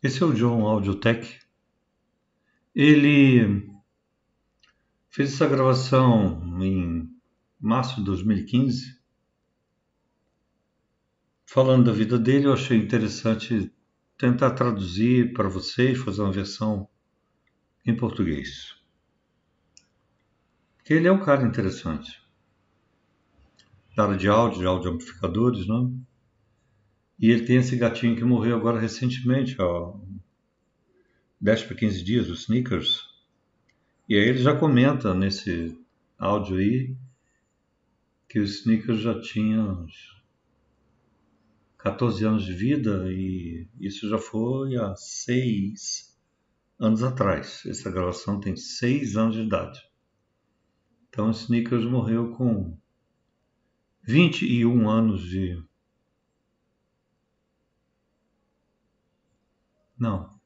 Esse é o John Audiotech. Ele fez essa gravação em março de 2015. Falando da vida dele, eu achei interessante tentar traduzir para vocês, fazer uma versão em português. Porque ele é um cara interessante. Da área de áudio, de áudio amplificadores, não? Né? E ele tem esse gatinho que morreu agora recentemente, ó. 10 para 15 dias, o Sneakers. E aí ele já comenta nesse áudio aí que o Sneakers já tinha uns 14 anos de vida e isso já foi há 6 anos atrás. Essa gravação tem 6 anos de idade. Então o Sneakers morreu com 21 anos de Não.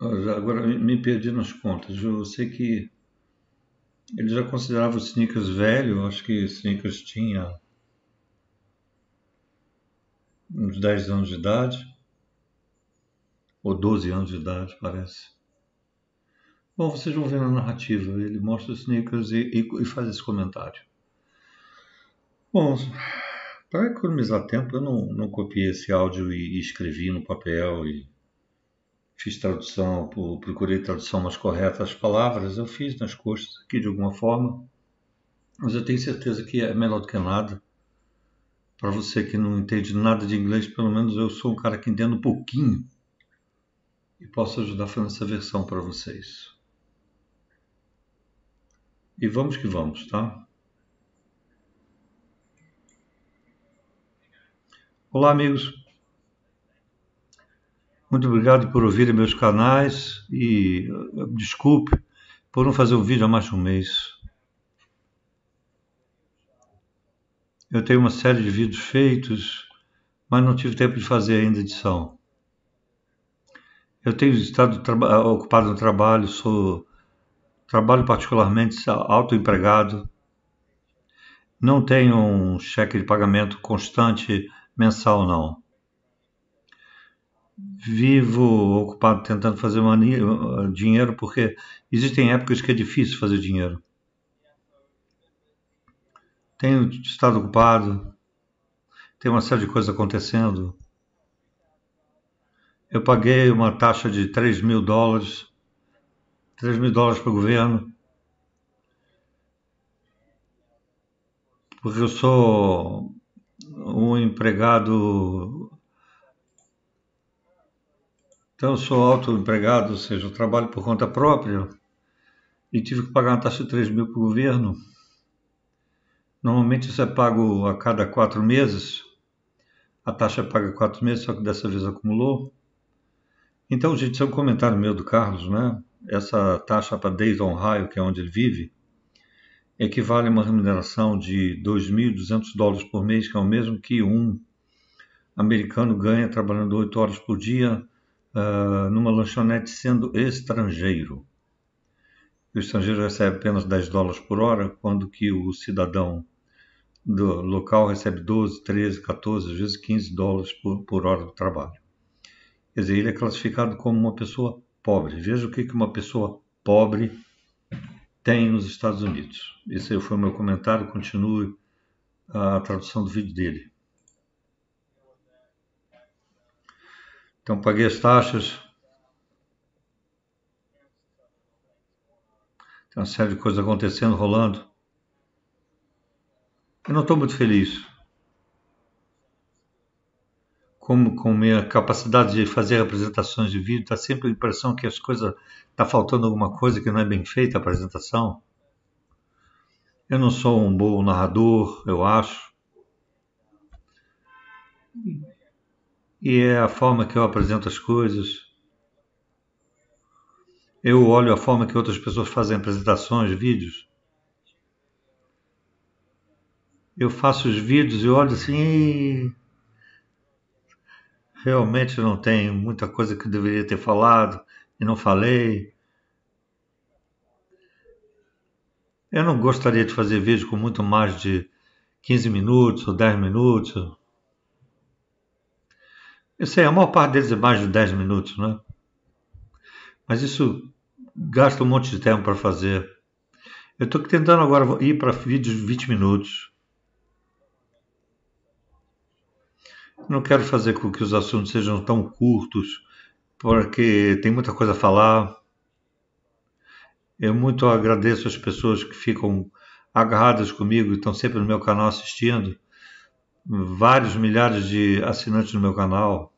agora me perdi nas contas. Eu sei que ele já considerava o Snickers velho. Acho que o Snickers tinha uns 10 anos de idade, ou 12 anos de idade, parece. Bom, vocês vão ver na narrativa. Ele mostra o Snickers e, e, e faz esse comentário. Bom, para economizar tempo, eu não, não copiei esse áudio e, e escrevi no papel e fiz tradução, procurei tradução mais correta as palavras, eu fiz nas costas aqui de alguma forma, mas eu tenho certeza que é melhor do que nada. Para você que não entende nada de inglês, pelo menos eu sou um cara que entendo um pouquinho e posso ajudar fazendo essa versão para vocês. E vamos que vamos, tá? Olá, amigos. Muito obrigado por ouvirem meus canais e eh, desculpe por não fazer um vídeo há mais de um mês. Eu tenho uma série de vídeos feitos, mas não tive tempo de fazer ainda edição. Eu tenho estado eh, ocupado no trabalho, sou trabalho particularmente autoempregado. Não tenho um cheque de pagamento constante mensal não. Vivo ocupado tentando fazer dinheiro porque existem épocas que é difícil fazer dinheiro. Tenho estado ocupado, tem uma série de coisas acontecendo. Eu paguei uma taxa de 3 mil dólares, 3 mil dólares para o governo, porque eu sou um empregado, então eu sou autoempregado, ou seja, eu trabalho por conta própria e tive que pagar uma taxa de 3 mil para o governo. Normalmente isso é pago a cada quatro meses, a taxa é paga quatro meses, só que dessa vez acumulou. Então, gente, isso é um comentário meu do Carlos, né? Essa taxa para Dayton Ohio, que é onde ele vive, equivale a uma remuneração de 2.200 dólares por mês, que é o mesmo que um americano ganha trabalhando 8 horas por dia uh, numa lanchonete sendo estrangeiro. O estrangeiro recebe apenas 10 dólares por hora, quando que o cidadão do local recebe 12, 13, 14, às vezes 15 dólares por, por hora do trabalho. Quer dizer, ele é classificado como uma pessoa pobre. Veja o que, que uma pessoa pobre tem nos Estados Unidos. Esse foi o meu comentário, continue a tradução do vídeo dele. Então paguei as taxas. Tem uma série de coisas acontecendo, rolando. Eu não estou muito feliz como com minha é capacidade de fazer apresentações de vídeo, dá tá sempre a impressão que as coisas tá faltando alguma coisa que não é bem feita a apresentação. Eu não sou um bom narrador, eu acho. E é a forma que eu apresento as coisas. Eu olho a forma que outras pessoas fazem apresentações, vídeos. Eu faço os vídeos e olho assim realmente não tem muita coisa que eu deveria ter falado e não falei. Eu não gostaria de fazer vídeo com muito mais de 15 minutos ou 10 minutos. Eu sei, a maior parte deles é mais de 10 minutos, né? Mas isso gasta um monte de tempo para fazer. Eu estou tentando agora ir para vídeos de 20 minutos. Não quero fazer com que os assuntos sejam tão curtos, porque tem muita coisa a falar. Eu muito agradeço as pessoas que ficam agarradas comigo e estão sempre no meu canal assistindo. Vários milhares de assinantes no meu canal.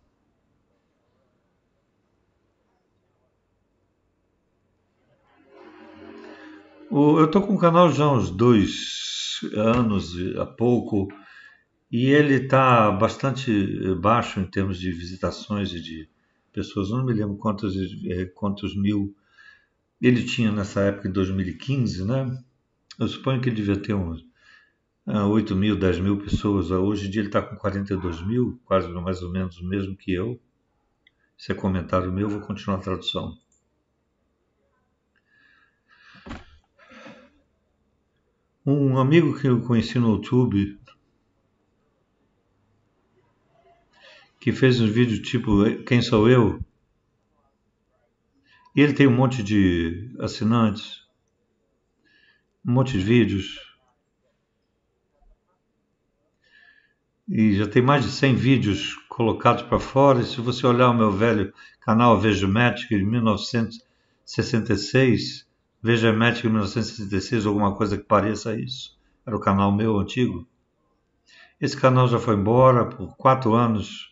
Eu estou com o canal já há uns dois anos a pouco e ele está bastante eh, baixo em termos de visitações e de pessoas. Não me lembro quantos, eh, quantos mil ele tinha nessa época, em 2015, né? Eu suponho que ele devia ter uns 8 ah, mil, 10 mil pessoas. Hoje em dia ele está com 42 mil, quase mais ou menos o mesmo que eu. Se é comentário meu, vou continuar a tradução. Um amigo que eu conheci no YouTube que fez um vídeo tipo Quem Sou Eu? E ele tem um monte de assinantes, um monte de vídeos. E já tem mais de 100 vídeos colocados para fora. E se você olhar o meu velho canal Veja médico de 1966, Veja médico de 1966, alguma coisa que pareça isso, era o canal meu antigo. Esse canal já foi embora por quatro anos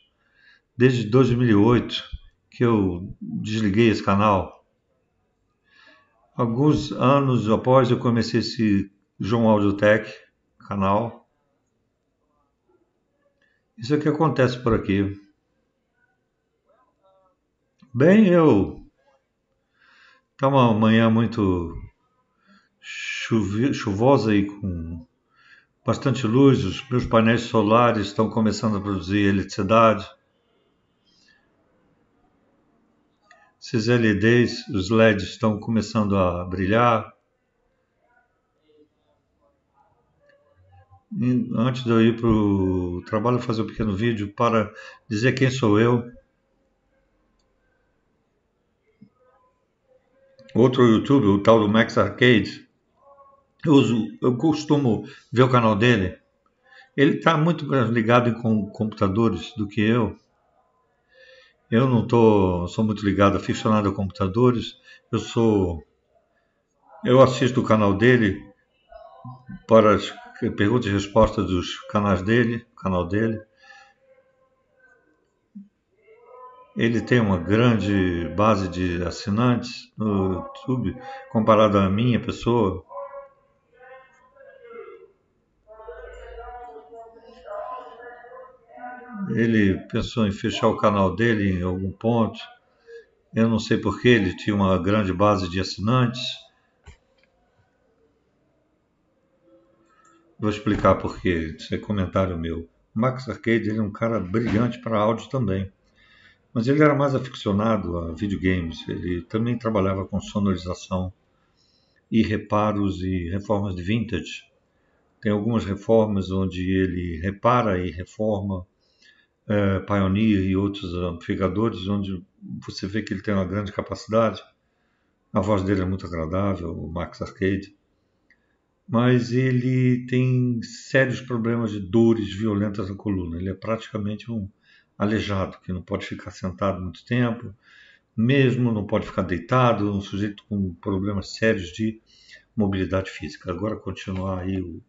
desde 2008 que eu desliguei esse canal. Alguns anos após eu comecei esse João Audiotech canal. Isso é o que acontece por aqui. Bem, eu. Tá uma manhã muito chuvosa e com bastante luz. Os meus painéis solares estão começando a produzir eletricidade. Esses LEDs, os LEDs estão começando a brilhar. antes de eu ir para o trabalho, fazer um pequeno vídeo para dizer quem sou eu. Outro YouTube, o tal do Max Arcade, eu, uso, eu costumo ver o canal dele. Ele está muito mais ligado com computadores do que eu. Eu não tô, sou muito ligado, aficionado a computadores. Eu sou, eu assisto o canal dele para as perguntas e respostas dos canais dele, canal dele. Ele tem uma grande base de assinantes no YouTube, comparado à minha pessoa. ele pensou em fechar o canal dele em algum ponto. Eu não sei porquê, ele tinha uma grande base de assinantes. Vou explicar porquê, isso é comentário meu. Max Arcade ele é um cara brilhante para áudio também, mas ele era mais aficionado a videogames. Ele também trabalhava com sonorização e reparos e reformas de vintage. Tem algumas reformas onde ele repara e reforma eh, Pioneer e outros amplificadores, onde você vê que ele tem uma grande capacidade. A voz dele é muito agradável, o Max Arcade. Mas ele tem sérios problemas de dores violentas na coluna. Ele é praticamente um aleijado, que não pode ficar sentado muito tempo, mesmo não pode ficar deitado, um sujeito com problemas sérios de mobilidade física. Agora continuar aí o,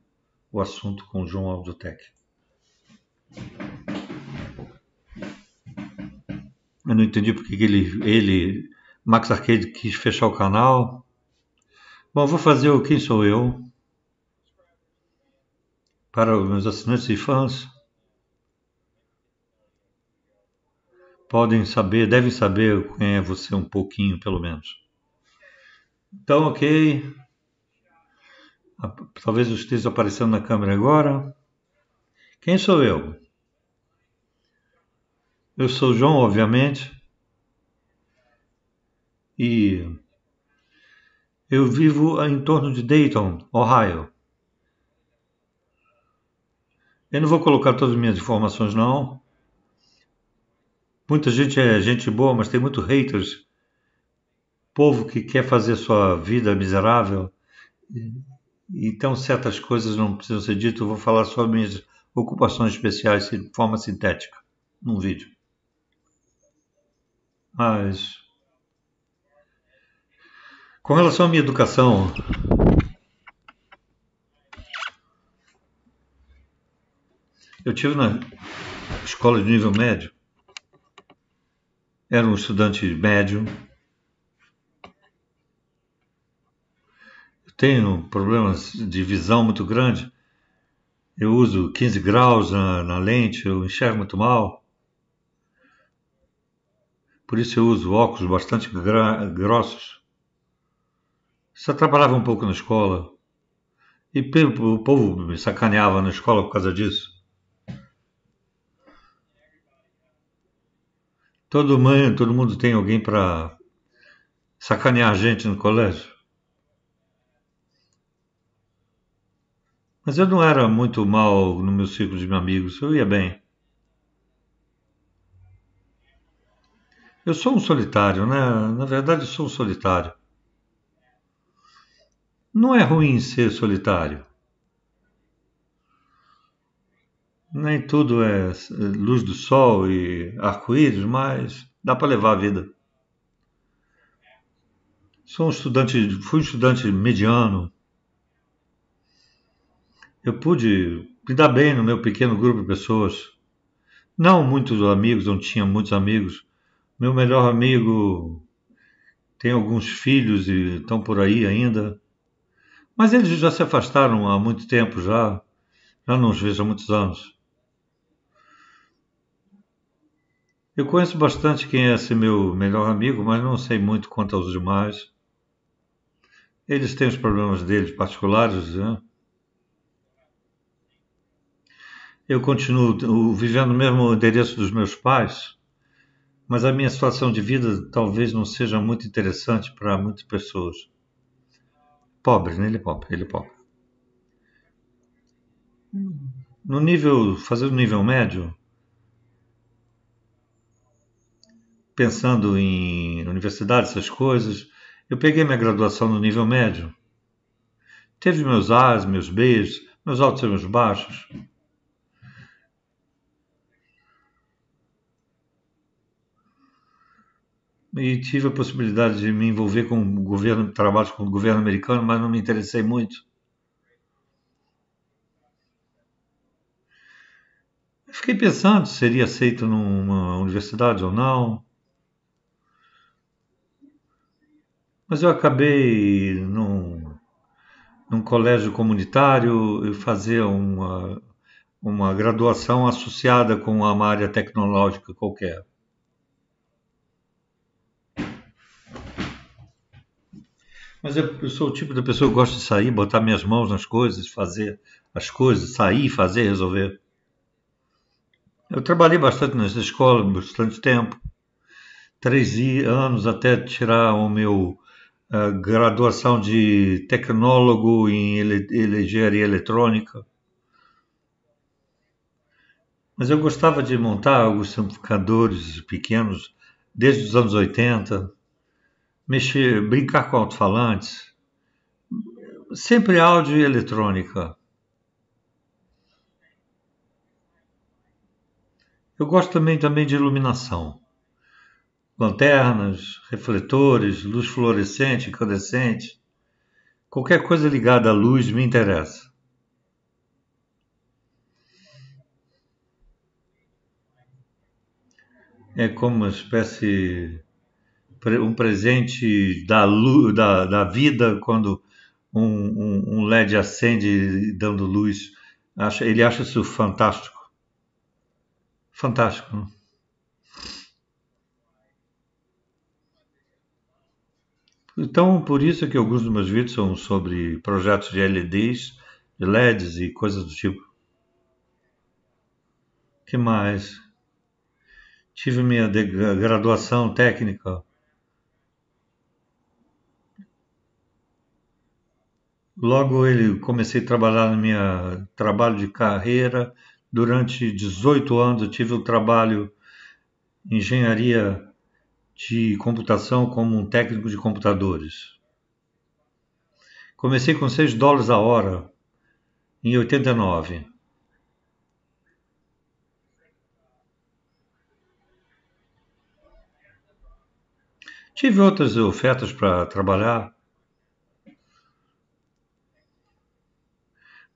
o assunto com o João Audiotech. Eu não entendi porque ele, ele, Max Arcade, quis fechar o canal. Bom, vou fazer o Quem Sou Eu para os meus assinantes e fãs. Podem saber, devem saber quem é você um pouquinho, pelo menos. Então, ok. Talvez eu esteja aparecendo na câmera agora. Quem sou eu? Eu sou João, obviamente, e eu vivo em torno de Dayton, Ohio. Eu não vou colocar todas as minhas informações, não. Muita gente é gente boa, mas tem muito haters. Povo que quer fazer sua vida miserável. Então, certas coisas não precisam ser ditas. Eu vou falar sobre minhas ocupações especiais de forma sintética num vídeo. Mas. Com relação à minha educação. Eu tive na escola de nível médio. Era um estudante médio. Eu tenho problemas de visão muito grande. Eu uso 15 graus na, na lente, eu enxergo muito mal por isso eu uso óculos bastante grossos. Isso atrapalhava um pouco na escola. E o povo me sacaneava na escola por causa disso. Todo, mãe, todo mundo tem alguém para sacanear a gente no colégio. Mas eu não era muito mal no meu círculo de amigos, eu ia bem. Eu sou um solitário, né? Na verdade, sou um solitário. Não é ruim ser solitário. Nem tudo é luz do sol e arco-íris, mas dá para levar a vida. Sou um estudante, fui um estudante mediano. Eu pude me dar bem no meu pequeno grupo de pessoas. Não muitos amigos, não tinha muitos amigos, meu melhor amigo tem alguns filhos e estão por aí ainda. Mas eles já se afastaram há muito tempo já. Já não os vejo há muitos anos. Eu conheço bastante quem é esse meu melhor amigo, mas não sei muito quanto aos demais. Eles têm os problemas deles particulares, né? Eu continuo vivendo no mesmo endereço dos meus pais mas a minha situação de vida talvez não seja muito interessante para muitas pessoas. Pobre, né? Ele é pobre, ele é pobre. No nível, fazendo nível médio, pensando em universidade, essas coisas, eu peguei minha graduação no nível médio. Teve meus A's, meus B's, meus altos e meus baixos. e tive a possibilidade de me envolver com o governo, trabalho com o governo americano, mas não me interessei muito. Fiquei pensando se seria aceito numa universidade ou não. Mas eu acabei num, num colégio comunitário fazer uma, uma graduação associada com uma área tecnológica qualquer. Mas eu, eu sou o tipo de pessoa que gosta de sair, botar minhas mãos nas coisas, fazer as coisas, sair, fazer, resolver. Eu trabalhei bastante nessa escola, bastante tempo. Três anos até tirar o meu eh, graduação de tecnólogo em ele, engenharia eletrônica. Mas eu gostava de montar alguns amplificadores pequenos desde os anos 80 mexer, brincar com alto-falantes, sempre áudio e eletrônica. Eu gosto também, também de iluminação. Lanternas, refletores, luz fluorescente, incandescente. Qualquer coisa ligada à luz me interessa. É como uma espécie um presente da, luz, da, da vida quando um, um, um, LED acende dando luz. Acha, ele acha isso fantástico. Fantástico. Não? Né? Então, por isso que alguns dos meus vídeos são sobre projetos de LEDs, de LEDs e coisas do tipo. que mais? Tive minha graduação técnica Logo eu comecei a trabalhar no meu trabalho de carreira. Durante 18 anos eu tive o um trabalho em engenharia de computação como um técnico de computadores. Comecei com 6 dólares a hora em 89. Tive outras ofertas para trabalhar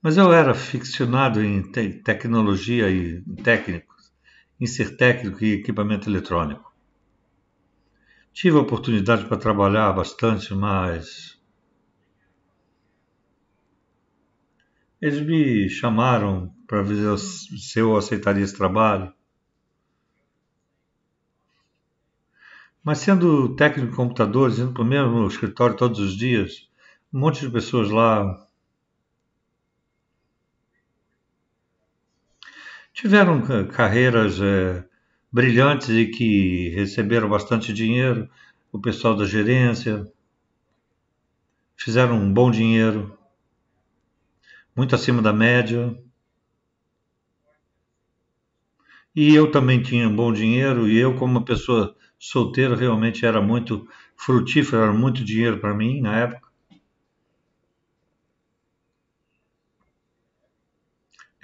Mas eu era ficcionado em te tecnologia e técnicos, em ser técnico e equipamento eletrônico. Tive a oportunidade para trabalhar bastante, mas. Eles me chamaram para ver se eu aceitaria esse trabalho. Mas sendo técnico de computadores, indo para o mesmo escritório todos os dias, um monte de pessoas lá tiveram carreiras é, brilhantes e que receberam bastante dinheiro, o pessoal da gerência, fizeram um bom dinheiro, muito acima da média. E eu também tinha um bom dinheiro, e eu, como uma pessoa solteira, realmente era muito frutífero, era muito dinheiro para mim na época.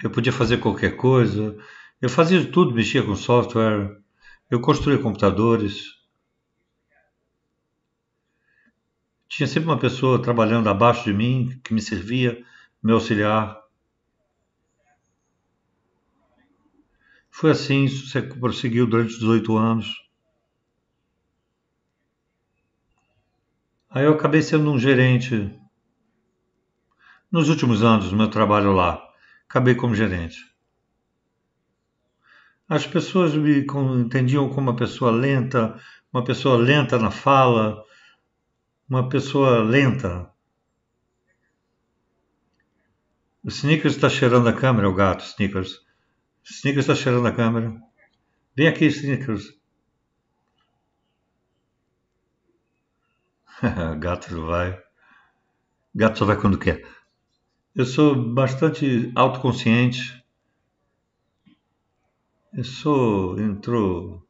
eu podia fazer qualquer coisa. Eu fazia tudo, mexia com software, eu construía computadores. Tinha sempre uma pessoa trabalhando abaixo de mim que me servia, meu auxiliar. Foi assim, isso prosseguiu durante 18 anos. Aí eu acabei sendo um gerente. Nos últimos anos do meu trabalho lá, acabei como gerente. As pessoas me entendiam como uma pessoa lenta, uma pessoa lenta na fala, uma pessoa lenta. O Snickers está cheirando a câmera, o gato, Snickers. Snickers está cheirando a câmera. Vem aqui, Snickers. gato vai. Gato só vai quando quer. Eu sou bastante autoconsciente. Eu sou intro,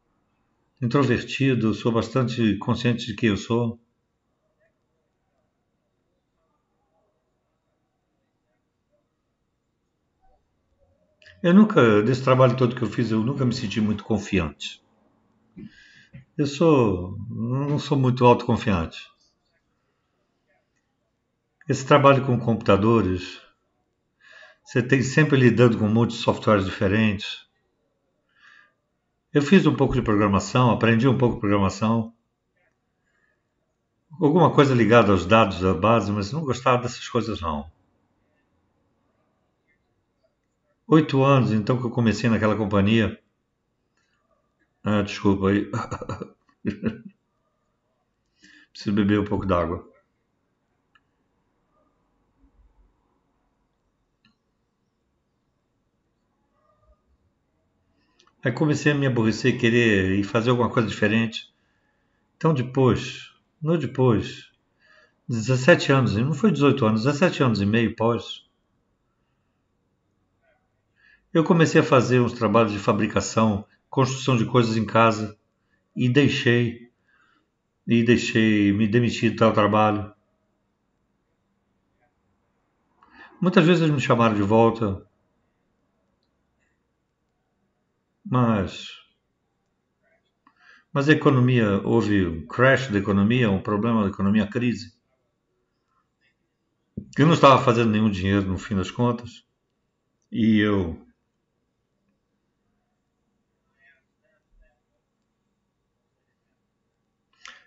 introvertido, sou bastante consciente de quem eu sou. Eu nunca, desse trabalho todo que eu fiz, eu nunca me senti muito confiante. Eu sou, não sou muito autoconfiante. Esse trabalho com computadores, você tem sempre lidando com um monte de softwares diferentes. Eu fiz um pouco de programação, aprendi um pouco de programação. Alguma coisa ligada aos dados da base, mas não gostava dessas coisas não. Oito anos, então, que eu comecei naquela companhia. Ah, desculpa aí. Preciso beber um pouco d'água. Aí comecei a me aborrecer e querer e fazer alguma coisa diferente. Então depois, no depois, 17 anos, não foi 18 anos, 17 anos e meio pós, eu comecei a fazer uns trabalhos de fabricação, construção de coisas em casa e deixei, e deixei, me demiti do tal trabalho. Muitas vezes me chamaram de volta, Mas mas a economia, houve um crash da economia, um problema da economia, crise. Eu não estava fazendo nenhum dinheiro no fim das contas. E eu.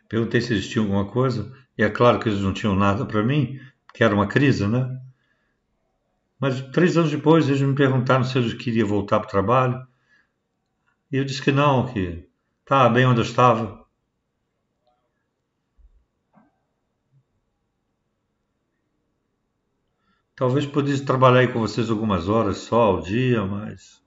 Perguntei se existia alguma coisa. E é claro que eles não tinham nada para mim, que era uma crise, né? Mas três anos depois eles me perguntaram se eu queria voltar para o trabalho. E eu disse que não, que estava tá bem onde eu estava. Talvez pudesse trabalhar aí com vocês algumas horas só ao dia, mas.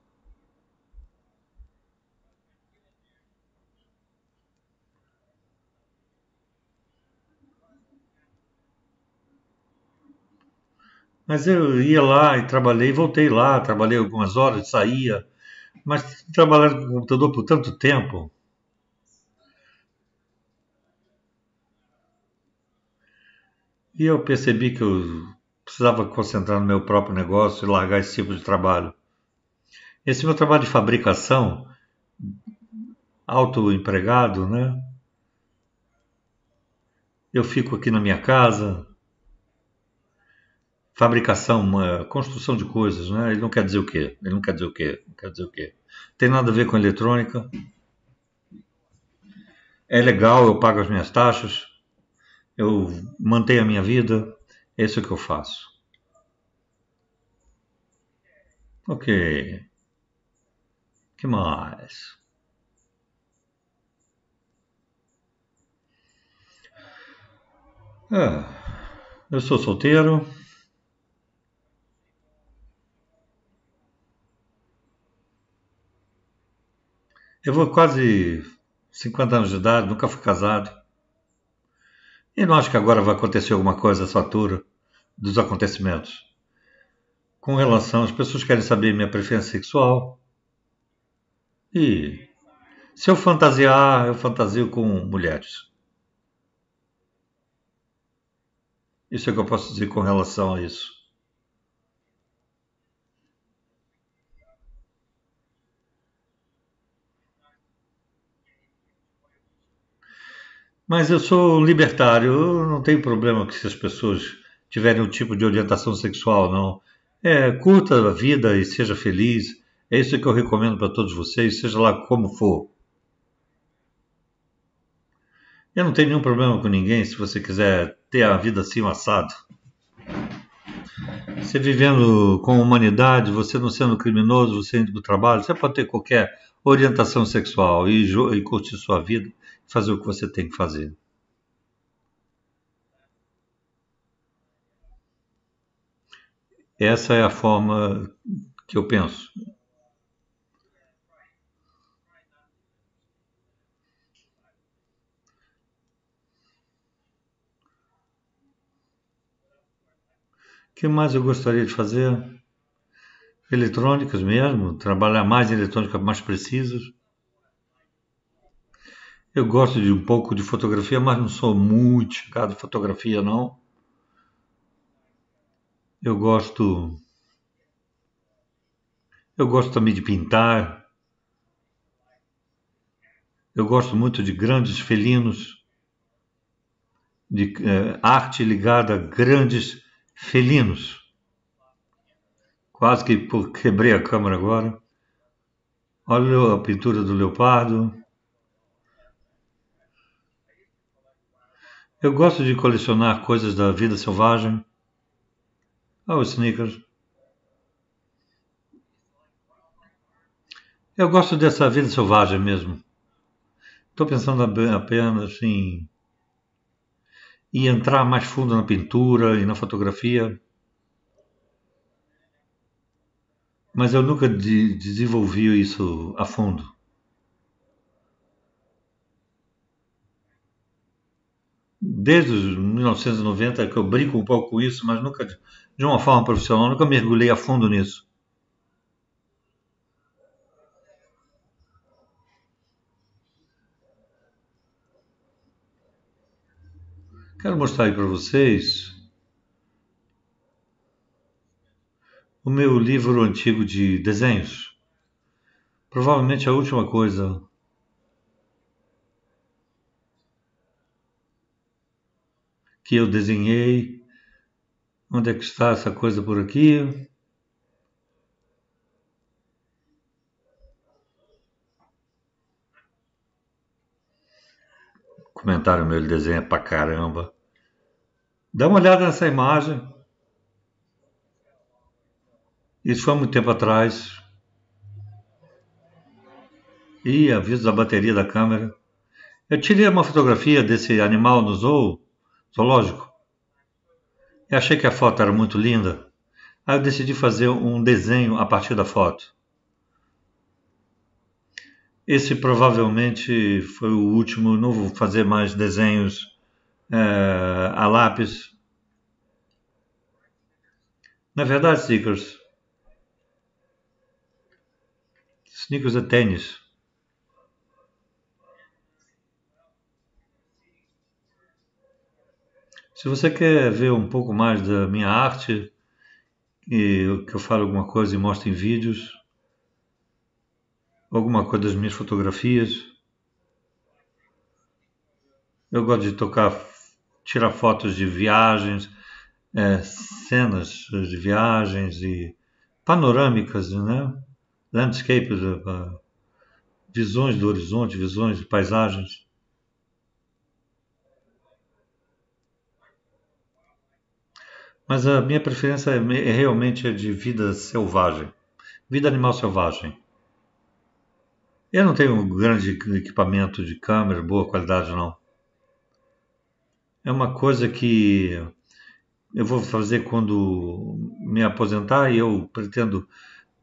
Mas eu ia lá e trabalhei, voltei lá, trabalhei algumas horas, saía, mas trabalhando com computador por tanto tempo, E eu percebi que eu precisava concentrar no meu próprio negócio e largar esse tipo de trabalho. Esse meu trabalho de fabricação, autoempregado, né? Eu fico aqui na minha casa, fabricação, uma construção de coisas, né? Ele não quer dizer o quê? Ele não quer dizer o quê? Não quer dizer o quê? Tem nada a ver com eletrônica. É legal, eu pago as minhas taxas, eu mantenho a minha vida, isso é o que eu faço. Ok. que mais? Ah, eu sou solteiro. Eu vou quase 50 anos de idade, nunca fui casado. E não acho que agora vai acontecer alguma coisa essa altura dos acontecimentos. Com relação, às pessoas querem saber minha preferência sexual. E se eu fantasiar, eu fantasio com mulheres. Isso é o que eu posso dizer com relação a isso. Mas eu sou libertário, eu não tenho problema que se as pessoas tiverem um tipo de orientação sexual, não. É, curta a vida e seja feliz. É isso que eu recomendo para todos vocês, seja lá como for. Eu não tenho nenhum problema com ninguém se você quiser ter a vida assim assado. Você vivendo com humanidade, você não sendo criminoso, você indo para o trabalho, você pode ter qualquer orientação sexual e, e curtir sua vida fazer o que você tem que fazer. Essa é a forma que eu penso. O que mais eu gostaria de fazer? Eletrônicos mesmo, trabalhar mais em eletrônica mais precisos. Eu gosto de um pouco de fotografia, mas não sou muito chegado em fotografia, não. Eu gosto. Eu gosto também de pintar. Eu gosto muito de grandes felinos, de eh, arte ligada a grandes felinos. Quase que quebrei a câmera agora. Olha a pintura do leopardo. Eu gosto de colecionar coisas da vida selvagem. Ah, oh, sneakers. Eu gosto dessa vida selvagem mesmo. Estou pensando apenas em, em entrar mais fundo na pintura e na fotografia. Mas eu nunca de, desenvolvi isso a fundo. desde 1990 que eu brinco um pouco com isso, mas nunca de uma forma profissional, nunca mergulhei a fundo nisso. Quero mostrar aí para vocês o meu livro antigo de desenhos. Provavelmente a última coisa que eu desenhei. Onde é que está essa coisa por aqui? Comentário meu, ele desenha é pra caramba. Dá uma olhada nessa imagem. Isso foi há muito tempo atrás. E aviso da bateria da câmera. Eu tirei uma fotografia desse animal no zoo zoológico. E achei que a foto era muito linda. Aí eu decidi fazer um desenho a partir da foto. Esse provavelmente foi o último. Não vou fazer mais desenhos é, a lápis. Na verdade, Snickers. Snickers é tênis. Se você quer ver um pouco mais da minha arte, e que eu falo alguma coisa e mostro em vídeos, alguma coisa das minhas fotografias, eu gosto de tocar, tirar fotos de viagens, é, cenas de viagens e panorâmicas, né? Landscapes, eh, visões do horizonte, visões de paisagens. Mas a minha preferência é, é realmente a de vida selvagem, vida animal selvagem. Eu não tenho um grande equipamento de câmera, boa qualidade não. É uma coisa que eu vou fazer quando me aposentar e eu pretendo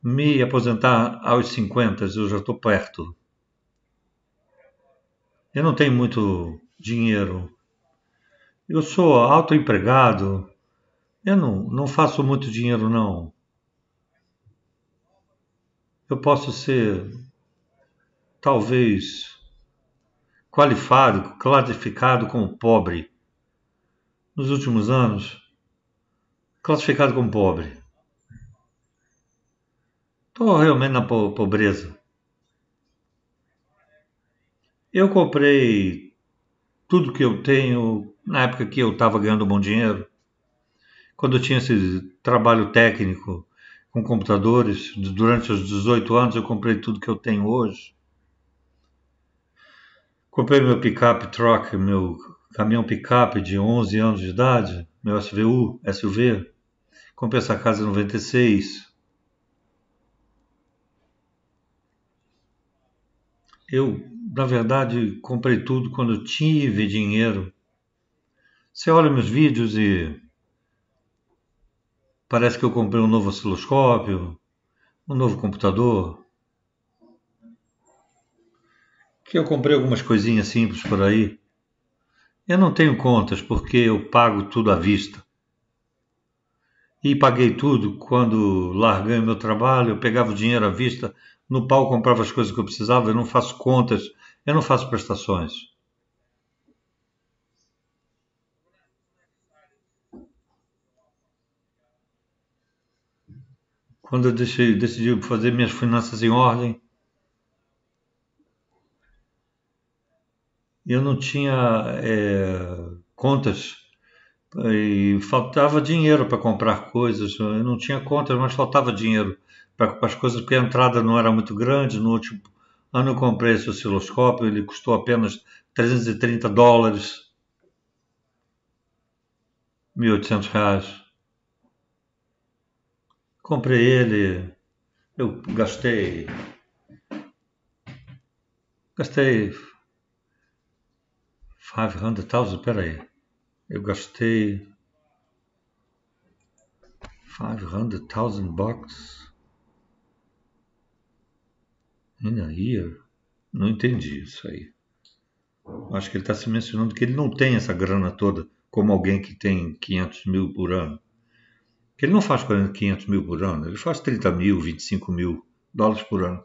me aposentar aos 50, eu já estou perto. Eu não tenho muito dinheiro. Eu sou autoempregado, eu não, não faço muito dinheiro, não. Eu posso ser, talvez, qualificado, classificado como pobre. Nos últimos anos, classificado como pobre. Estou realmente na po pobreza. Eu comprei tudo que eu tenho na época que eu estava ganhando bom dinheiro quando eu tinha esse trabalho técnico com computadores, durante os 18 anos eu comprei tudo que eu tenho hoje. Comprei meu picape truck, meu caminhão picape de 11 anos de idade, meu SVU, SUV. Comprei essa casa em 96. Eu, na verdade, comprei tudo quando tive dinheiro. Você olha meus vídeos e Parece que eu comprei um novo osciloscópio, um novo computador. Que eu comprei algumas coisinhas simples por aí. Eu não tenho contas porque eu pago tudo à vista. E paguei tudo quando larguei meu trabalho, eu pegava o dinheiro à vista, no pau comprava as coisas que eu precisava, eu não faço contas, eu não faço prestações. quando eu decidi, decidi fazer minhas finanças em ordem. Eu não tinha é, contas e faltava dinheiro para comprar coisas. Eu não tinha contas, mas faltava dinheiro para as coisas, porque a entrada não era muito grande. No último ano eu comprei esse osciloscópio, ele custou apenas 330 dólares, 1.800 reais comprei ele, eu gastei. Gastei. 500,000, peraí. Eu gastei. 500,000 bucks in a year? Não entendi isso aí. Acho que ele está se mencionando que ele não tem essa grana toda como alguém que tem 500 mil por ano. Porque ele não faz 500 mil por ano, ele faz 30 mil, 25 mil dólares por ano.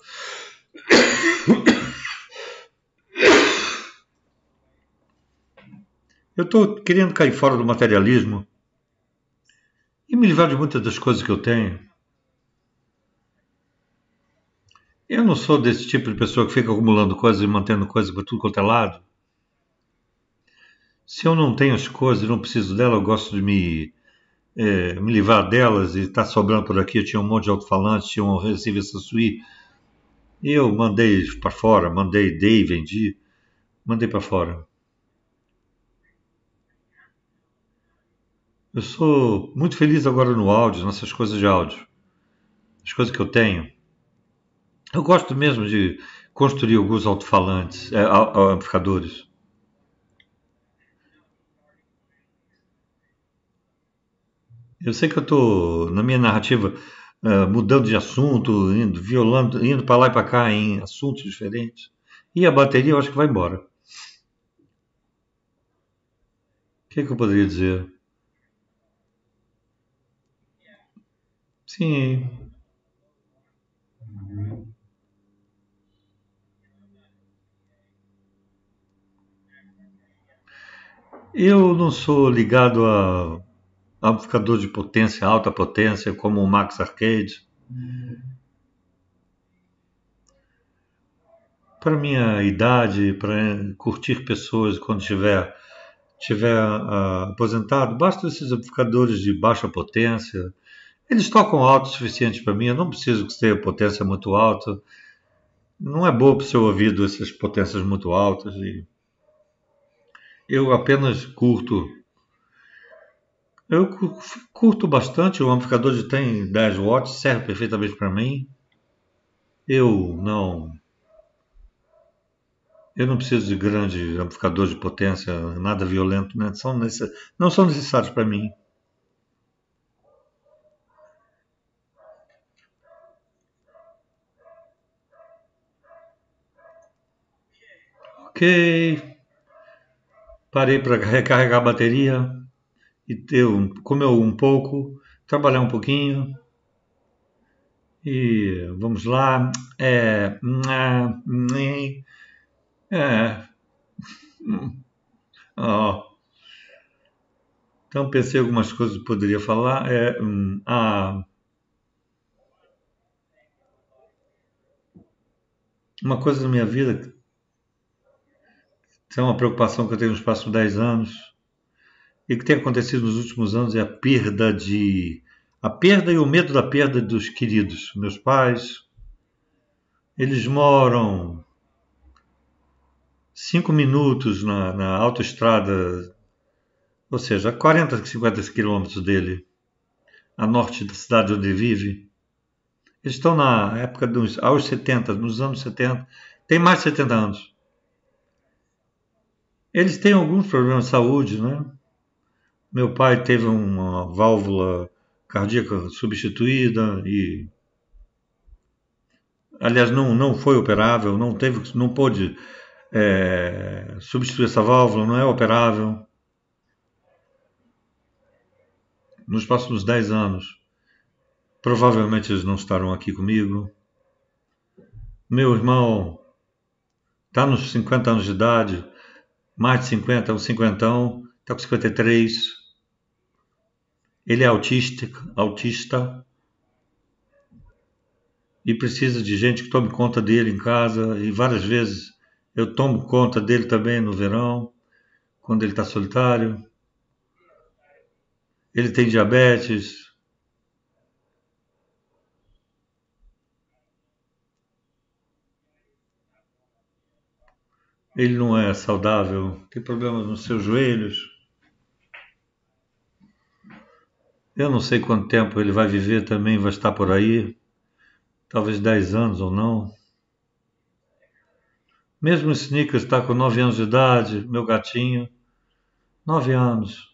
Eu estou querendo cair fora do materialismo e me livrar de muitas das coisas que eu tenho. Eu não sou desse tipo de pessoa que fica acumulando coisas e mantendo coisas para tudo quanto é lado. Se eu não tenho as coisas e não preciso dela, eu gosto de me é, me livrar delas e tá sobrando por aqui. Eu tinha um monte de alto-falante, tinha um receiver Sansui. Eu mandei para fora, mandei, dei, vendi, mandei para fora. Eu sou muito feliz agora no áudio, nessas coisas de áudio, as coisas que eu tenho. Eu gosto mesmo de construir alguns alto-falantes, é, amplificadores. Eu sei que eu estou, na minha narrativa, uh, mudando de assunto, indo, violando, indo para lá e para cá em assuntos diferentes. E a bateria eu acho que vai embora. O que, que eu poderia dizer? Sim. Eu não sou ligado a amplificador de potência, alta potência, como o Max Arcade. Para minha idade, para curtir pessoas quando estiver tiver uh, aposentado, basta esses amplificadores de baixa potência. Eles tocam alto o suficiente para mim, eu não preciso que tenha potência muito alta. Não é boa para o seu ouvido essas potências muito altas. E eu apenas curto eu curto bastante, o amplificador de tem 10 watts, serve perfeitamente para mim. Eu não eu não preciso de grande amplificador de potência, nada violento, né? são necess... não são necessários para mim. Ok. Parei para recarregar a bateria e ter um, comer um pouco, trabalhar um pouquinho. E vamos lá. É, é, é, é. Então pensei algumas coisas que poderia falar. É, um, a, uma coisa na minha vida, que é uma preocupação que eu tenho nos próximos 10 anos, e que tem acontecido nos últimos anos é a perda de a perda e o medo da perda dos queridos, meus pais. Eles moram cinco minutos na, na autoestrada, ou seja, a 40, 50 quilômetros dele, a norte da cidade onde vive. Eles estão na época dos aos 70, nos anos 70, tem mais de 70 anos. Eles têm alguns problemas de saúde, né? Meu pai teve uma válvula cardíaca substituída e aliás não, não foi operável, não teve, não pôde é, substituir essa válvula, não é operável. Nos próximos 10 anos, provavelmente eles não estarão aqui comigo. Meu irmão está nos 50 anos de idade, mais de 50, é um cinquentão, está com 53 ele é autista, autista e precisa de gente que tome conta dele em casa. E várias vezes eu tomo conta dele também no verão, quando ele está solitário. Ele tem diabetes. Ele não é saudável, tem problemas nos seus joelhos. Eu não sei quanto tempo ele vai viver também, vai estar por aí, talvez 10 anos ou não. Mesmo o Snickers está com 9 anos de idade, meu gatinho, 9 anos.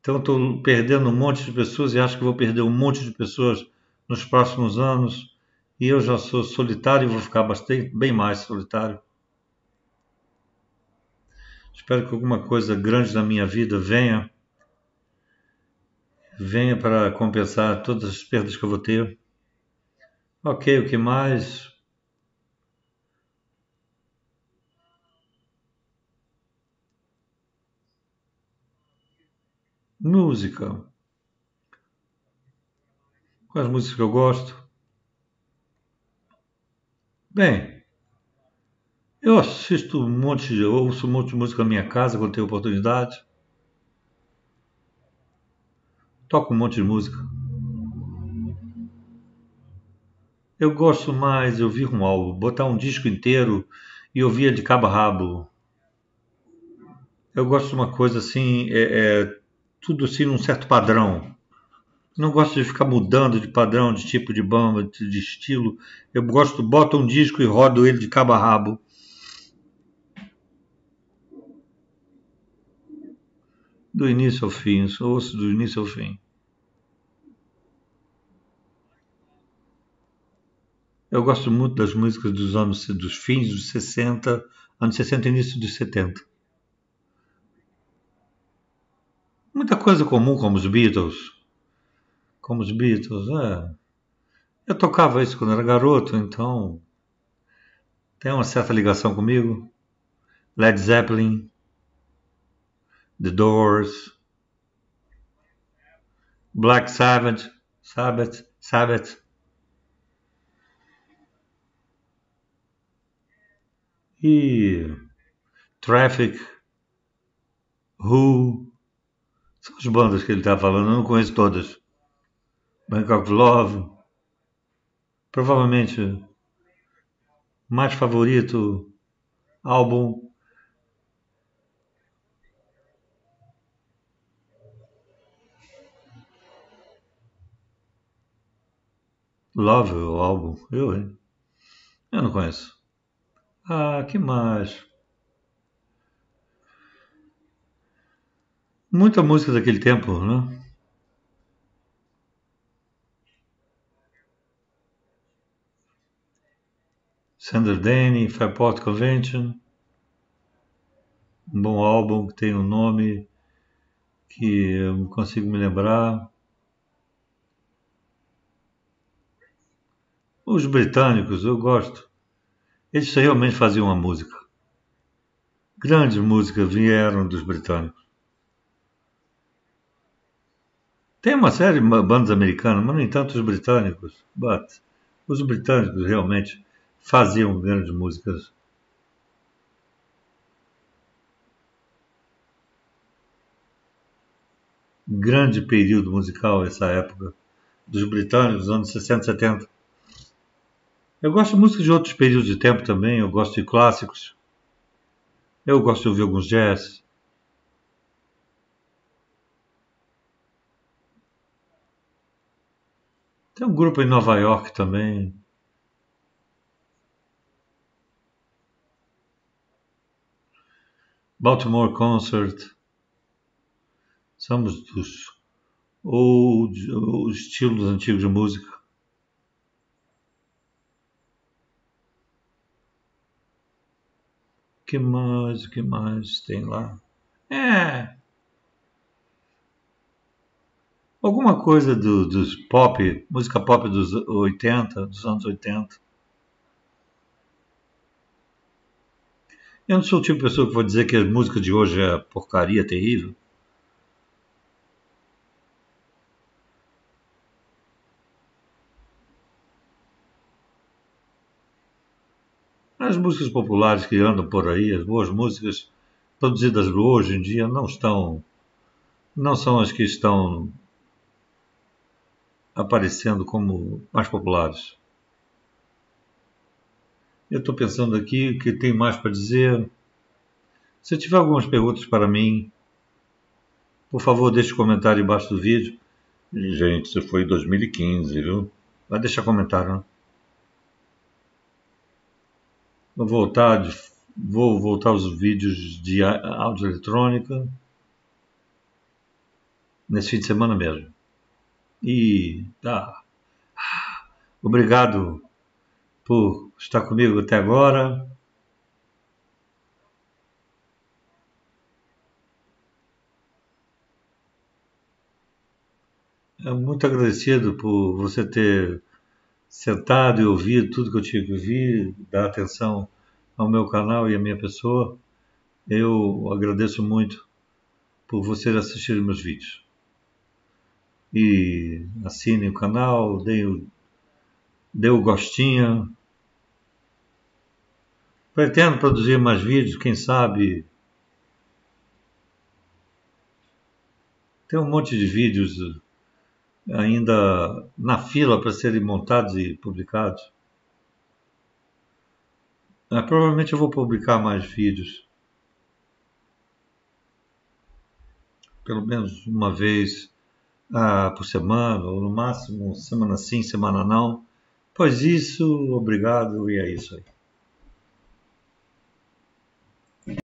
Então estou perdendo um monte de pessoas e acho que vou perder um monte de pessoas nos próximos anos. E eu já sou solitário e vou ficar bastante, bem mais solitário. Espero que alguma coisa grande na minha vida venha venha para compensar todas as perdas que eu vou ter. Ok, o que mais? Música. Quais músicas que eu gosto? Bem, eu assisto um monte de, ouço um monte de música na minha casa quando tenho oportunidade toco um monte de música. Eu gosto mais de ouvir um álbum, botar um disco inteiro e ouvir de cabo a rabo. Eu gosto de uma coisa assim, é, é, tudo assim num certo padrão. Não gosto de ficar mudando de padrão, de tipo de banda, de estilo. Eu gosto, boto um disco e rodo ele de cabo a rabo. do início ao fim, eu ouço do início ao fim. Eu gosto muito das músicas dos anos dos fins dos 60, anos 60 início dos 70. Muita coisa comum como os Beatles. Como os Beatles, é. Eu tocava isso quando era garoto, então tem uma certa ligação comigo. Led Zeppelin, The Doors, Black Sabbath, Sabbath, Sabbath. E Traffic, Who. São as bandas que ele está falando, eu não conheço todas. Bangkok Love. Provavelmente mais favorito álbum Love, o álbum. Eu, hein? Eu não conheço. Ah, que mais? Muita música daquele tempo, né? Sander Denny, Fairport Convention. Um bom álbum que tem um nome que eu não consigo me lembrar. Os britânicos, eu gosto. Eles realmente faziam a música. Grandes músicas vieram dos britânicos. Tem uma série de bandas americanas, mas no entanto os britânicos, but, os britânicos realmente faziam grandes músicas. Grande período musical essa época dos britânicos, anos 60, 70. Eu gosto de músicas de outros períodos de tempo também, eu gosto de clássicos. Eu gosto de ouvir alguns jazz. Tem um grupo em Nova York também. Baltimore Concert. Somos dos ou, ou estilos antigos de música. que mais, o que mais tem lá? É. Alguma coisa do, dos pop, música pop dos 80, dos anos 80. Eu não sou o tipo de pessoa que vou dizer que a música de hoje é porcaria terrível. As músicas populares que andam por aí, as boas músicas produzidas hoje em dia não estão não são as que estão aparecendo como mais populares. Eu estou pensando aqui o que tem mais para dizer. Se tiver algumas perguntas para mim, por favor, deixe um comentário embaixo do vídeo. gente, isso foi 2015, viu? Vai deixar comentário, né? Vou voltar, vou voltar aos vídeos de áudio eletrônica nesse fim de semana mesmo. E tá. Obrigado por estar comigo até agora. É muito agradecido por você ter sentado e ouvido tudo que eu tinha que ouvir, dar atenção ao meu canal e à minha pessoa. Eu agradeço muito por vocês assistirem meus vídeos. E assinem o canal, deem o, deem o gostinho. Pretendo produzir mais vídeos, quem sabe. Tem um monte de vídeos ainda na fila para serem montados e publicados. Ah, provavelmente eu vou publicar mais vídeos. Pelo menos uma vez ah, por semana, ou no máximo semana sim, semana não. Pois isso, obrigado e é isso aí.